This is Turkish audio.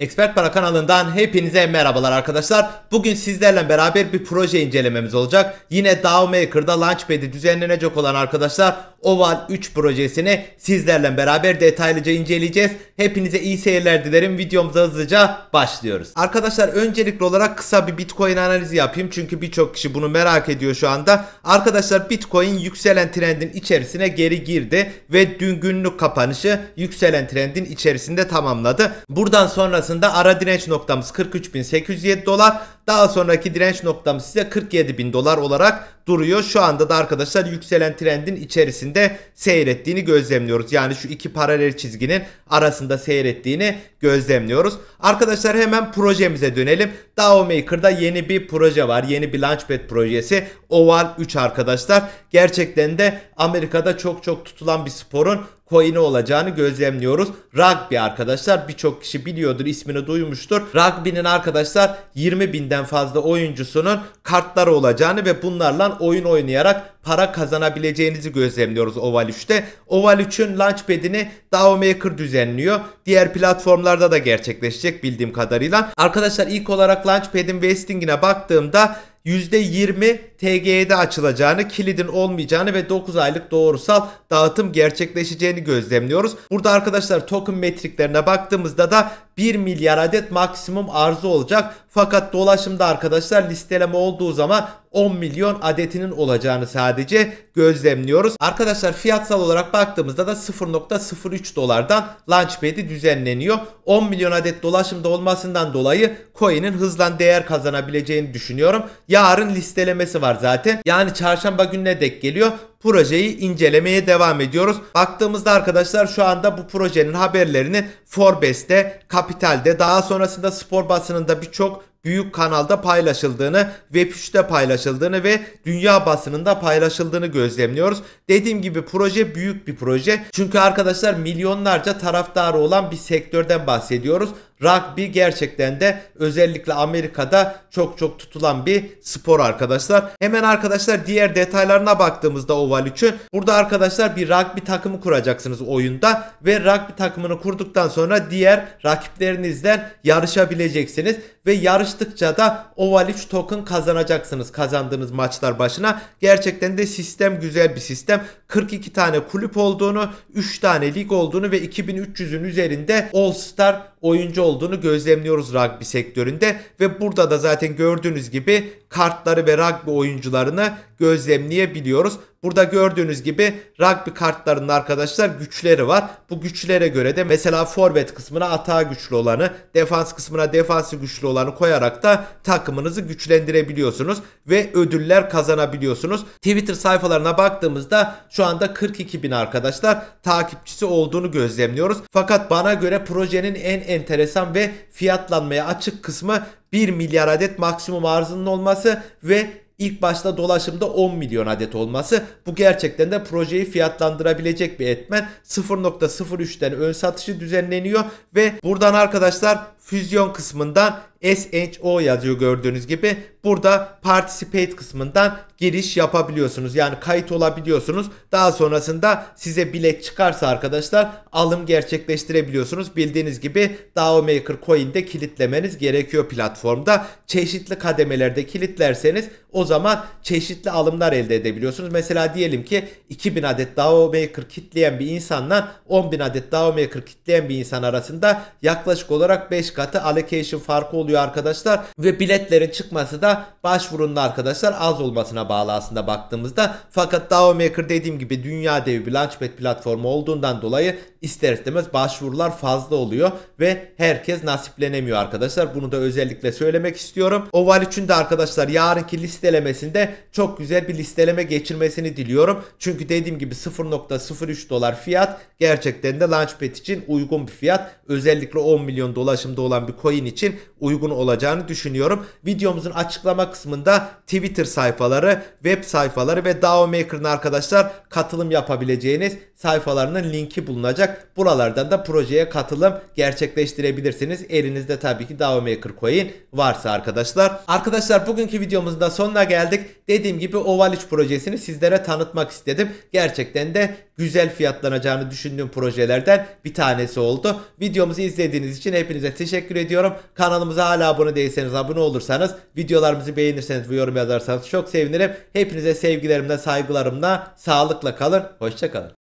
Expert Para kanalından hepinize merhabalar arkadaşlar. Bugün sizlerle beraber bir proje incelememiz olacak. Yine DAO Maker'da Launchpad'i düzenlenecek olan arkadaşlar Oval 3 projesini sizlerle beraber detaylıca inceleyeceğiz. Hepinize iyi seyirler dilerim. Videomuza hızlıca başlıyoruz. Arkadaşlar öncelikli olarak kısa bir Bitcoin analizi yapayım. Çünkü birçok kişi bunu merak ediyor şu anda. Arkadaşlar Bitcoin yükselen trendin içerisine geri girdi ve dün günlük kapanışı yükselen trendin içerisinde tamamladı. Buradan sonra sonrasında ara direnç noktamız 43.807 dolar. Daha sonraki direnç noktamız ise 47.000 dolar olarak duruyor. Şu anda da arkadaşlar yükselen trendin içerisinde seyrettiğini gözlemliyoruz. Yani şu iki paralel çizginin arasında seyrettiğini gözlemliyoruz. Arkadaşlar hemen projemize dönelim. DAO Maker'da yeni bir proje var. Yeni bir Launchpad projesi. Oval 3 arkadaşlar. Gerçekten de Amerika'da çok çok tutulan bir sporun coin'i olacağını gözlemliyoruz. Rugby arkadaşlar birçok kişi biliyordur ismini duymuştur. Rugby'nin arkadaşlar 20 binden fazla oyuncusunun kartları olacağını ve bunlarla oyun oynayarak para kazanabileceğinizi gözlemliyoruz Oval 3'te. Oval 3'ün launchpad'ini DAO Maker düzenliyor. Diğer platformlarda da gerçekleşecek bildiğim kadarıyla. Arkadaşlar ilk olarak launchpad'in vestingine baktığımda %20 TG'de açılacağını, kilidin olmayacağını ve 9 aylık doğrusal dağıtım gerçekleşeceğini gözlemliyoruz. Burada arkadaşlar token metriklerine baktığımızda da 1 milyar adet maksimum arzu olacak. Fakat dolaşımda arkadaşlar listeleme olduğu zaman 10 milyon adetinin olacağını sadece gözlemliyoruz. Arkadaşlar fiyatsal olarak baktığımızda da 0.03 dolardan Launchpad'i düzenleniyor. 10 milyon adet dolaşımda olmasından dolayı coin'in hızla değer kazanabileceğini düşünüyorum. Yarın listelemesi var zaten. Yani çarşamba gününe dek geliyor projeyi incelemeye devam ediyoruz. Baktığımızda arkadaşlar şu anda bu projenin haberlerini Forbes'te, Kapital'de, daha sonrasında spor basınında birçok büyük kanalda paylaşıldığını, Web3'te paylaşıldığını ve dünya basınında paylaşıldığını gözlemliyoruz. Dediğim gibi proje büyük bir proje. Çünkü arkadaşlar milyonlarca taraftarı olan bir sektörden bahsediyoruz. Rugby gerçekten de özellikle Amerika'da çok çok tutulan bir spor arkadaşlar. Hemen arkadaşlar diğer detaylarına baktığımızda oval için burada arkadaşlar bir rugby takımı kuracaksınız oyunda ve rugby takımını kurduktan sonra diğer rakiplerinizden yarışabileceksiniz ve yarıştıkça da oval 3 token kazanacaksınız kazandığınız maçlar başına. Gerçekten de sistem güzel bir sistem. 42 tane kulüp olduğunu, 3 tane lig olduğunu ve 2300'ün üzerinde All-Star oyuncu olduğunu gözlemliyoruz rugby sektöründe ve burada da zaten gördüğünüz gibi kartları ve rugby oyuncularını gözlemleyebiliyoruz. Burada gördüğünüz gibi rugby kartlarının arkadaşlar güçleri var. Bu güçlere göre de mesela forvet kısmına atağa güçlü olanı, defans kısmına defansı güçlü olanı koyarak da takımınızı güçlendirebiliyorsunuz ve ödüller kazanabiliyorsunuz. Twitter sayfalarına baktığımızda şu anda 42 bin arkadaşlar takipçisi olduğunu gözlemliyoruz. Fakat bana göre projenin en enteresan ve fiyatlanmaya açık kısmı 1 milyar adet maksimum arzının olması ve ilk başta dolaşımda 10 milyon adet olması bu gerçekten de projeyi fiyatlandırabilecek bir etmen. 0.03'ten ön satışı düzenleniyor ve buradan arkadaşlar füzyon kısmından SHO yazıyor gördüğünüz gibi. Burada participate kısmından giriş yapabiliyorsunuz. Yani kayıt olabiliyorsunuz. Daha sonrasında size bilet çıkarsa arkadaşlar alım gerçekleştirebiliyorsunuz. Bildiğiniz gibi DAO Maker Coin'de kilitlemeniz gerekiyor platformda. Çeşitli kademelerde kilitlerseniz o zaman çeşitli alımlar elde edebiliyorsunuz. Mesela diyelim ki 2000 adet DAO Maker kitleyen bir insanla 10.000 adet DAO Maker kitleyen bir insan arasında yaklaşık olarak 5 katı allocation farkı oluyor oluyor arkadaşlar. Ve biletlerin çıkması da başvurunun arkadaşlar az olmasına bağlı aslında baktığımızda. Fakat DAO dediğim gibi dünya devi bir launchpad platformu olduğundan dolayı ister istemez başvurular fazla oluyor ve herkes nasiplenemiyor arkadaşlar. Bunu da özellikle söylemek istiyorum. Oval için de arkadaşlar yarınki listelemesinde çok güzel bir listeleme geçirmesini diliyorum. Çünkü dediğim gibi 0.03 dolar fiyat gerçekten de Launchpad için uygun bir fiyat. Özellikle 10 milyon dolaşımda olan bir coin için uygun uygun olacağını düşünüyorum. Videomuzun açıklama kısmında Twitter sayfaları, web sayfaları ve DAO Maker'ın arkadaşlar katılım yapabileceğiniz sayfalarının linki bulunacak. Buralardan da projeye katılım gerçekleştirebilirsiniz. Elinizde tabii ki DAO Maker Coin varsa arkadaşlar. Arkadaşlar bugünkü videomuzun da sonuna geldik. Dediğim gibi Oval projesini sizlere tanıtmak istedim. Gerçekten de güzel fiyatlanacağını düşündüğüm projelerden bir tanesi oldu. Videomuzu izlediğiniz için hepinize teşekkür ediyorum. Kanalımıza hala abone değilseniz abone olursanız, videolarımızı beğenirseniz ve yorum yazarsanız çok sevinirim. Hepinize sevgilerimle, saygılarımla, sağlıkla kalın. Hoşçakalın.